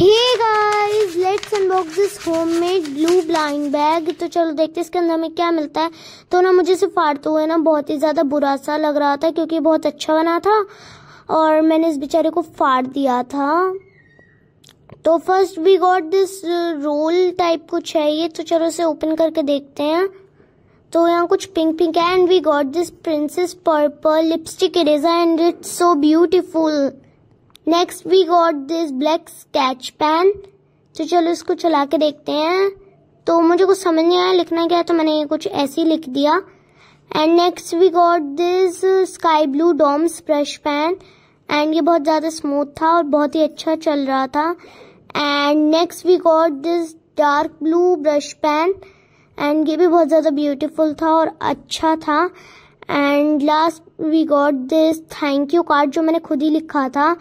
hey guys let's unbox this homemade blue blind bag तो चलो देखते हैं इसके अंदर में क्या मिलता है तो ना मुझे इसे फाड़ते तो हुए ना बहुत ही ज़्यादा बुरा सा लग रहा था क्योंकि बहुत अच्छा बना था और मैंने इस बेचारे को फाड़ दिया था तो first we got this roll type कुछ है ये तो चलो इसे ओपन करके देखते हैं तो यहाँ कुछ पिंक पिंक है and we got this princess purple lipstick eraser and it's so beautiful next we got this black sketch pen तो चलो इसको चला के देखते हैं तो मुझे कुछ समझ नहीं आया लिखना क्या तो मैंने ये कुछ ऐसे ही लिख दिया and next we got this sky blue Doms brush pen and ये बहुत ज़्यादा स्मूथ था और बहुत ही अच्छा चल रहा था and next we got this dark blue brush pen and ये भी बहुत ज़्यादा ब्यूटीफुल था और अच्छा था and last we got this thank you card जो मैंने खुद ही लिखा था